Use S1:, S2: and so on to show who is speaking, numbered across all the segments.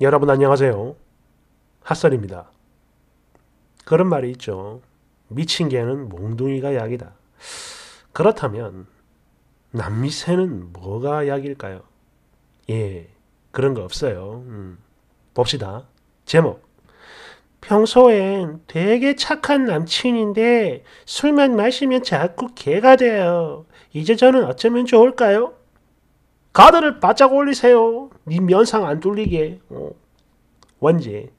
S1: 여러분 안녕하세요. 핫설입니다. 그런 말이 있죠. 미친 개는 몽둥이가 약이다. 그렇다면 남미새는 뭐가 약일까요? 예, 그런 거 없어요. 음, 봅시다. 제목 평소엔 되게 착한 남친인데 술만 마시면 자꾸 개가 돼요. 이제 저는 어쩌면 좋을까요? 가드를 바짝 올리세요. 네 면상 안 뚫리게. 어. 원지.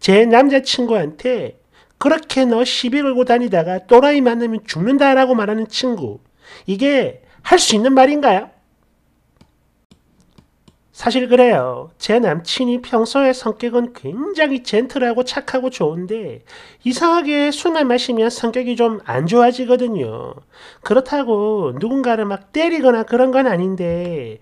S1: 제 남자친구한테 그렇게 너 시비 걸고 다니다가 또라이 만나면 죽는다라고 말하는 친구. 이게 할 수 있는 말인가요? 사실 그래요. 제 남친이 평소에 성격은 굉장히 젠틀하고 착하고 좋은데 이상하게 술만 마시면 성격이 좀 안 좋아지거든요. 그렇다고 누군가를 막 때리거나 그런 건 아닌데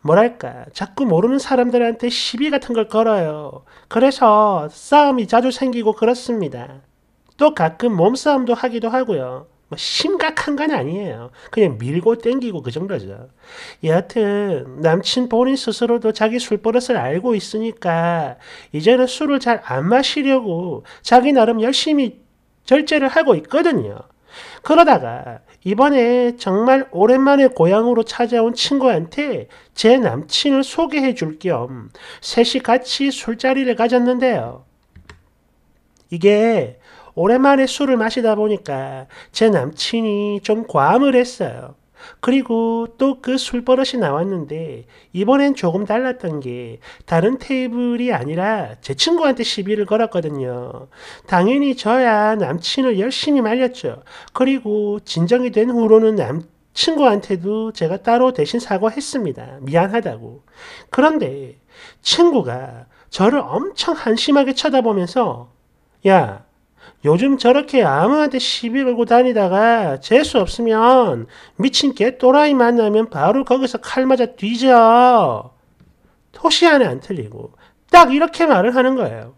S1: 뭐랄까 자꾸 모르는 사람들한테 시비 같은 걸 걸어요. 그래서 싸움이 자주 생기고 그렇습니다. 또 가끔 몸싸움도 하기도 하고요. 뭐 심각한 건 아니에요. 그냥 밀고 땡기고 그 정도죠. 여하튼 남친 본인 스스로도 자기 술 버릇을 알고 있으니까 이제는 술을 잘 안 마시려고 자기 나름 열심히 절제를 하고 있거든요. 그러다가 이번에 정말 오랜만에 고향으로 찾아온 친구한테 제 남친을 소개해 줄 겸 셋이 같이 술자리를 가졌는데요. 이게 오랜만에 술을 마시다 보니까 제 남친이 좀 과음을 했어요. 그리고 또 그 술버릇이 나왔는데 이번엔 조금 달랐던 게 다른 테이블이 아니라 제 친구한테 시비를 걸었거든요. 당연히 저야 남친을 열심히 말렸죠. 그리고 진정이 된 후로는 남 친구한테도 제가 따로 대신 사과했습니다. 미안하다고. 그런데 친구가 저를 엄청 한심하게 쳐다보면서 야, 요즘 저렇게 아무한테 시비 걸고 다니다가 재수 없으면 미친 개또라이 만나면 바로 거기서 칼 맞아 뒤져. 토시 안에 안 틀리고 딱 이렇게 말을 하는 거예요.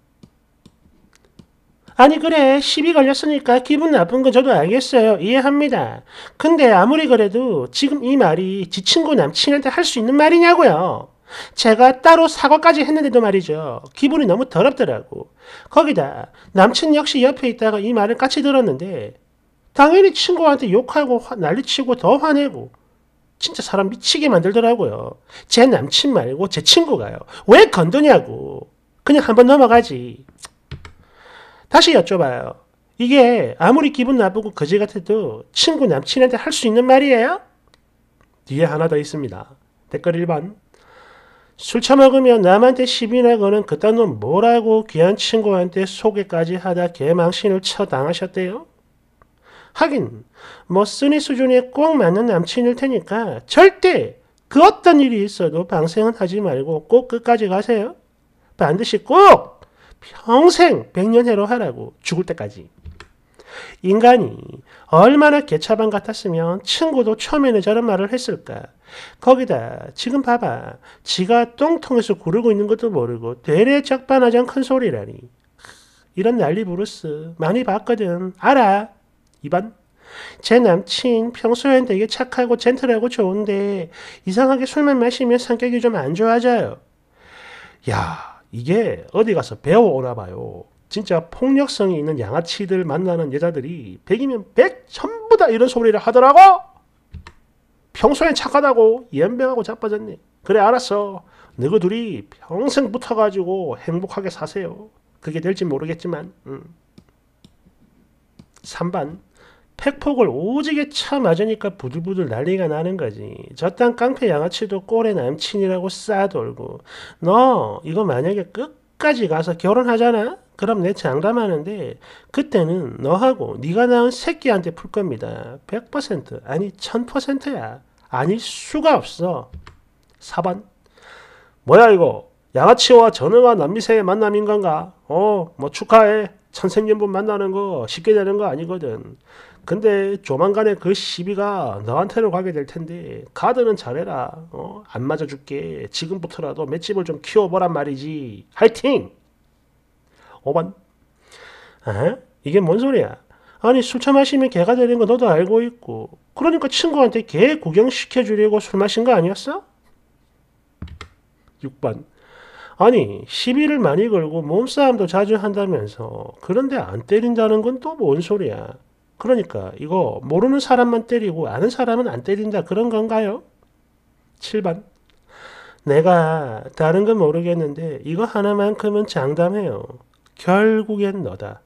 S1: 아니 그래 시비 걸렸으니까 기분 나쁜 건 저도 알겠어요 이해합니다 근데 아무리 그래도 지금 이 말이 지 친구 남친한테 할 수 있는 말이냐고요 제가 따로 사과까지 했는데도 말이죠. 기분이 너무 더럽더라고. 거기다 남친 역시 옆에 있다가 이 말을 같이 들었는데 당연히 친구한테 욕하고 화, 난리치고 더 화내고 진짜 사람 미치게 만들더라고요. 제 남친 말고 제 친구가요. 왜 건드냐고. 그냥 한번 넘어가지. 다시 여쭤봐요. 이게 아무리 기분 나쁘고 거지 같아도 친구 남친한테 할 수 있는 말이에요? 뒤에 하나 더 있습니다. 댓글 1번. 술 처먹으면 남한테 시비나 거는 그딴 놈 뭐라고 귀한 친구한테 소개까지 하다 개망신을 쳐당하셨대요? 하긴 뭐 쓰니 수준에 꼭 맞는 남친일 테니까 절대 그 어떤 일이 있어도 방생은 하지 말고 꼭 끝까지 가세요. 반드시 꼭 평생 백년해로 하라고 죽을 때까지. 인간이 얼마나 개차반 같았으면 친구도 처음에는 저런 말을 했을까. 거기다 지금 봐봐. 지가 똥통에서 구르고 있는 것도 모르고 대래 적반하장 큰소리라니. 이런 난리 부르스 많이 봤거든. 알아. 이번제 남친 평소엔 되게 착하고 젠틀하고 좋은데 이상하게 술만 마시면 성격이 좀 안 좋아져요. 야 이게 어디 가서 배워오나 봐요. 진짜 폭력성이 있는 양아치들 만나는 여자들이 100이면 100 전부 다 이런 소리를 하더라고. 평소엔 착하다고 연병하고 자빠졌니? 그래 알았어. 너희 둘이 평생 붙어가지고 행복하게 사세요. 그게 될지 모르겠지만 음. 3번 팩폭을 오지게 차 맞으니까 부들부들 난리가 나는 거지. 저딴 깡패 양아치도 꼴에 남친이라고 싸돌고 너 이거 만약에 끝까지 가서 결혼하잖아? 그럼 내 장담하는데 그때는 너하고 네가 낳은 새끼한테 풀 겁니다. 100% 아니 1000%야. 아닐 수가 없어. 4번. 뭐야 이거? 양아치와 전어와 남미새의 만남인 건가? 어, 뭐 축하해. 천생연분 만나는 거 쉽게 되는 거 아니거든. 근데 조만간에 그 시비가 너한테로 가게 될 텐데 가드는 잘해라. 어, 안 맞아 줄게. 지금부터라도 맷집을 좀 키워보란 말이지. 화이팅! 5번. 에? 이게 뭔 소리야? 아니 술 처마시면 개가 되는 거 너도 알고 있고 그러니까 친구한테 개 구경시켜 주려고 술 마신 거 아니었어? 6번 아니 시비를 많이 걸고 몸싸움도 자주 한다면서 그런데 안 때린다는 건 또 뭔 소리야 그러니까 이거 모르는 사람만 때리고 아는 사람은 안 때린다 그런 건가요? 7번 내가 다른 건 모르겠는데 이거 하나만큼은 장담해요 결국엔 너다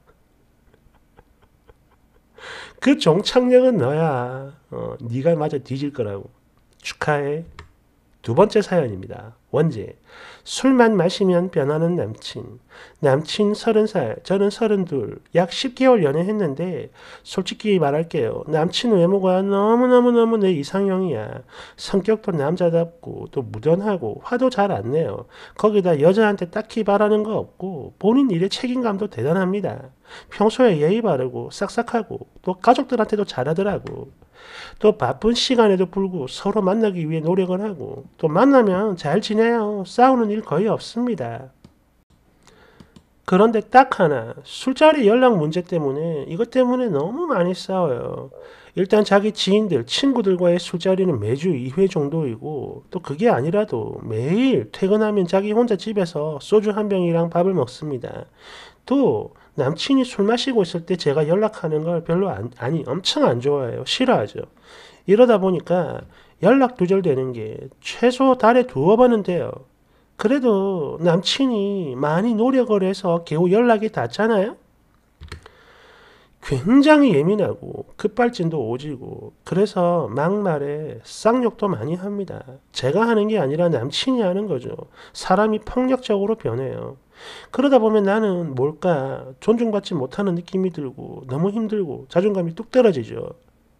S1: 그 종착역은 너야. 어, 네가 맞아 뒤질 거라고. 축하해. 두 번째 사연입니다. 원지. 술만 마시면 변하는 남친. 남친 30살, 저는 32, 약 10개월 연애했는데 솔직히 말할게요. 남친 외모가 너무너무너무 내 이상형이야. 성격도 남자답고 또 무던하고 화도 잘 안 내요. 거기다 여자한테 딱히 바라는 거 없고 본인 일에 책임감도 대단합니다. 평소에 예의 바르고 싹싹하고 또 가족들한테도 잘하더라고. 또 바쁜 시간에도 불구 하고 서로 만나기 위해 노력을 하고 또 만나면 잘 지내요. 싸우는 일 거의 없습니다. 그런데 딱 하나 술자리 연락 문제 때문에 이것 때문에 너무 많이 싸워요. 일단 자기 지인들 친구들과의 술자리는 매주 2회 정도이고 또 그게 아니라도 매일 퇴근하면 자기 혼자 집에서 소주 한 병이랑 밥을 먹습니다. 또 남친이 술 마시고 있을 때 제가 연락하는 걸 별로 안, 아니, 엄청 안 좋아해요. 싫어하죠. 이러다 보니까 연락 두절되는 게 최소 달에 두어 번은 돼요. 그래도 남친이 많이 노력을 해서 겨우 연락이 닿잖아요? 굉장히 예민하고 급발진도 오지고 그래서 막말에 쌍욕도 많이 합니다. 제가 하는 게 아니라 남친이 하는 거죠. 사람이 폭력적으로 변해요. 그러다 보면 나는 뭘까 존중받지 못하는 느낌이 들고 너무 힘들고 자존감이 뚝 떨어지죠.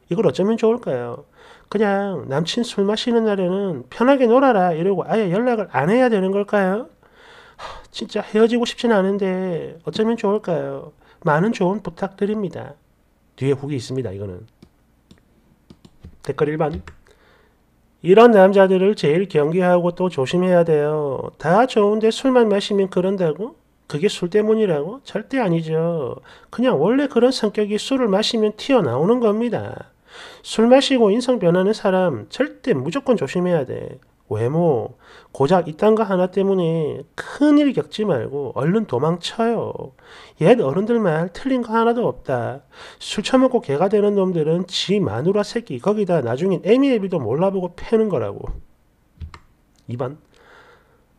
S1: 이걸 어쩌면 좋을까요? 그냥 남친 술 마시는 날에는 편하게 놀아라 이러고 아예 연락을 안 해야 되는 걸까요? 하, 진짜 헤어지고 싶진 않은데 어쩌면 좋을까요? 많은 조언 부탁드립니다. 뒤에 후기 있습니다. 이거는 댓글 1번 이런 남자들을 제일 경계하고 또 조심해야 돼요. 다 좋은데 술만 마시면 그런다고? 그게 술 때문이라고? 절대 아니죠. 그냥 원래 그런 성격이 술을 마시면 튀어나오는 겁니다. 술 마시고 인성 변하는 사람 절대 무조건 조심해야 돼. 외모, 고작 이딴 거 하나 때문에 큰일 겪지 말고 얼른 도망쳐요. 옛 어른들 말 틀린 거 하나도 없다. 술 처먹고 개가 되는 놈들은 지 마누라 새끼 거기다 나중엔 애미애비도 몰라보고 패는 거라고. 2반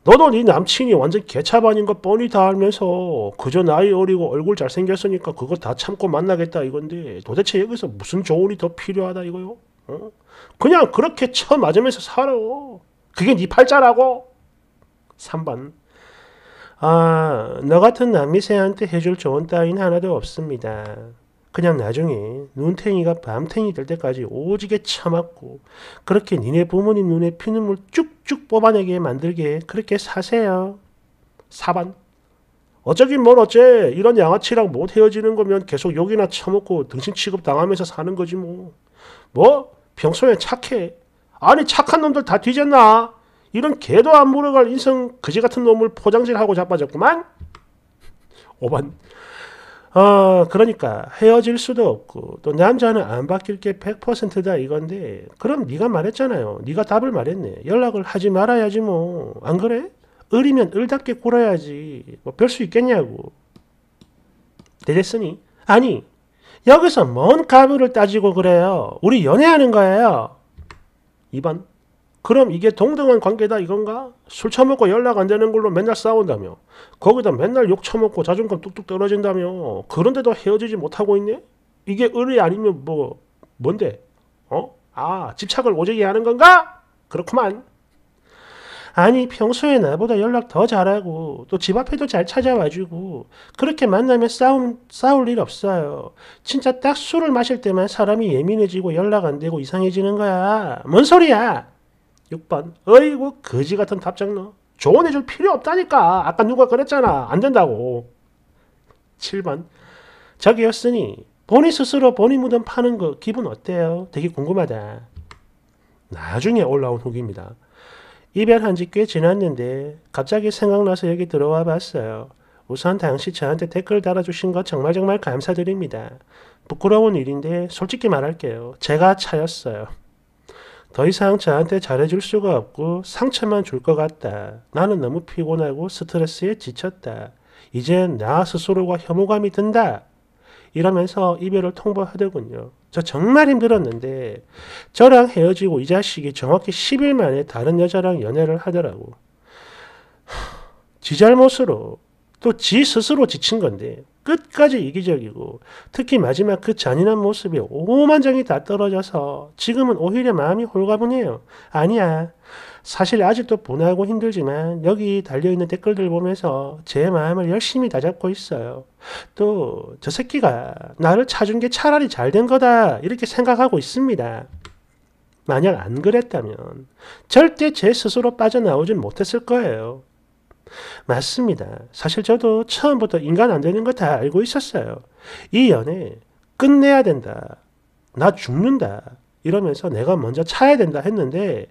S1: 너도 네 남친이 완전 개차반인 거 뻔히 다 알면서 그저 나이 어리고 얼굴 잘생겼으니까 그거 다 참고 만나겠다 이건데 도대체 여기서 무슨 조언이 더 필요하다 이거요? 어? 그냥 그렇게 처 맞으면서 살아. 그게 네 팔자라고? 3번 아, 너 같은 남미새한테 해줄 조언 따위는 하나도 없습니다. 그냥 나중에 눈탱이가 밤탱이 될 때까지 오지게 참았고 그렇게 니네 부모님 눈에 피눈물 쭉쭉 뽑아내게 만들게 그렇게 사세요. 4번 어쩌긴 뭘 어째 이런 양아치랑 못 헤어지는 거면 계속 욕이나 처먹고 등신 취급 당하면서 사는 거지 뭐. 뭐? 평소에 착해. 아니 착한 놈들 다 뒤졌나? 이런 개도 안 물어갈 인성 거지 같은 놈을 포장질하고 자빠졌구만. 5번. 어, 그러니까 헤어질 수도 없고 또 남자는 안 바뀔 게 100%다 이건데 그럼 네가 말했잖아요. 네가 답을 말했네. 연락을 하지 말아야지 뭐. 안 그래? 을이면 을답게 굴어야지. 뭐 별 수 있겠냐고. 되겠으니? 아니, 여기서 뭔 가부를 따지고 그래요. 우리 연애하는 거예요. 2반 그럼 이게 동등한 관계다 이건가? 술 처먹고 연락 안 되는 걸로 맨날 싸운다며 거기다 맨날 욕 처먹고 자존감 뚝뚝 떨어진다며 그런데도 헤어지지 못하고 있네? 이게 의리 아니면 뭐 뭔데? 어? 아 집착을 오지게 하는 건가? 그렇구만 아니 평소에 나보다 연락 더 잘하고 또 집 앞에도 잘 찾아와주고 그렇게 만나면 싸움 싸울 일 없어요. 진짜 딱 술을 마실 때만 사람이 예민해지고 연락 안 되고 이상해지는 거야. 뭔 소리야? 6번. 어이구 거지 같은 답장너. 조언해줄 필요 없다니까. 아까 누가 그랬잖아. 안 된다고. 7번. 저기였으니 본인 스스로 본인 무덤 파는 거 기분 어때요? 되게 궁금하다. 나중에 올라온 후기입니다. 이별한 지 꽤 지났는데 갑자기 생각나서 여기 들어와 봤어요. 우선 당시 저한테 댓글 달아주신 거 정말 정말 감사드립니다. 부끄러운 일인데 솔직히 말할게요. 제가 차였어요. 더 이상 저한테 잘해줄 수가 없고 상처만 줄 것 같다. 나는 너무 피곤하고 스트레스에 지쳤다. 이젠나 스스로가 혐오감이 든다. 이러면서 이별을 통보하더군요. 저 정말 힘들었는데 저랑 헤어지고 이 자식이 정확히 10일 만에 다른 여자랑 연애를 하더라고. 지 잘못으로 또 지 스스로 지친 건데 끝까지 이기적이고 특히 마지막 그 잔인한 모습이 오만장이 다 떨어져서 지금은 오히려 마음이 홀가분해요. 아니야. 사실 아직도 분하고 힘들지만 여기 달려있는 댓글들 보면서 제 마음을 열심히 다잡고 있어요. 또 저 새끼가 나를 찾은 게 차라리 잘 된 거다 이렇게 생각하고 있습니다. 만약 안 그랬다면 절대 제 스스로 빠져나오진 못했을 거예요. 맞습니다. 사실 저도 처음부터 인간 안 되는 거 다 알고 있었어요. 이 연애 끝내야 된다. 나 죽는다. 이러면서 내가 먼저 차야 된다 했는데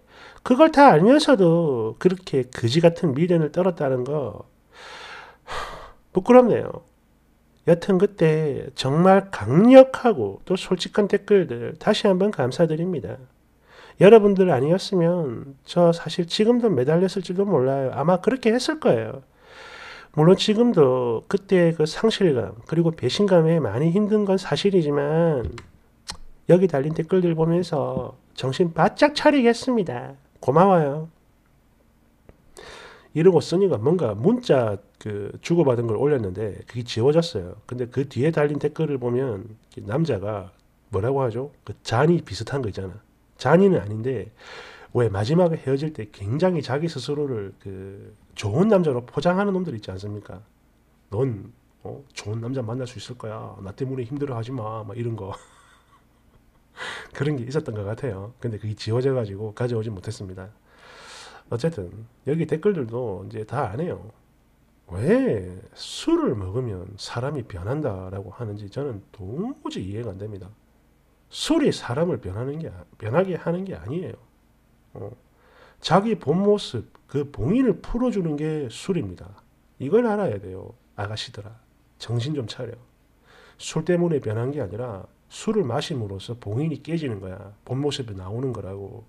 S1: 그걸 다 알면서도 그렇게 그지 같은 미련을 떨었다는 거 부끄럽네요. 여튼 그때 정말 강력하고 또 솔직한 댓글들 다시 한번 감사드립니다. 여러분들 아니었으면 저 사실 지금도 매달렸을지도 몰라요. 아마 그렇게 했을 거예요. 물론 지금도 그때 그 상실감 그리고 배신감에 많이 힘든 건 사실이지만 여기 달린 댓글들 보면서 정신 바짝 차리겠습니다. 고마워요. 이러고 쓰니까 뭔가 문자 그 주고받은 걸 올렸는데 그게 지워졌어요. 근데 그 뒤에 달린 댓글을 보면 남자가 뭐라고 하죠? 그 잔이 비슷한 거 있잖아. 잔이는 아닌데 왜 마지막에 헤어질 때 굉장히 자기 스스로를 그 좋은 남자로 포장하는 놈들 있지 않습니까? 넌 어, 좋은 남자 만날 수 있을 거야. 나 때문에 힘들어하지 마. 막 이런 거. 그런 게 있었던 것 같아요. 근데 그게 지워져가지고 가져오지 못했습니다. 어쨌든 여기 댓글들도 이제 다 안 해요. 왜 술을 먹으면 사람이 변한다라고 하는지 저는 도무지 이해가 안 됩니다. 술이 사람을 변하는 게 변하게 하는 게 아니에요. 어. 자기 본 모습 그 봉인을 풀어주는 게 술입니다. 이걸 알아야 돼요. 아가씨들아 정신 좀 차려. 술 때문에 변한 게 아니라 술을 마심으로써 봉인이 깨지는 거야. 본 모습이 나오는 거라고.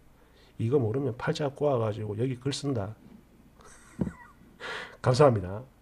S1: 이거 모르면 팔자 꼬아가지고 여기 글 쓴다. 감사합니다.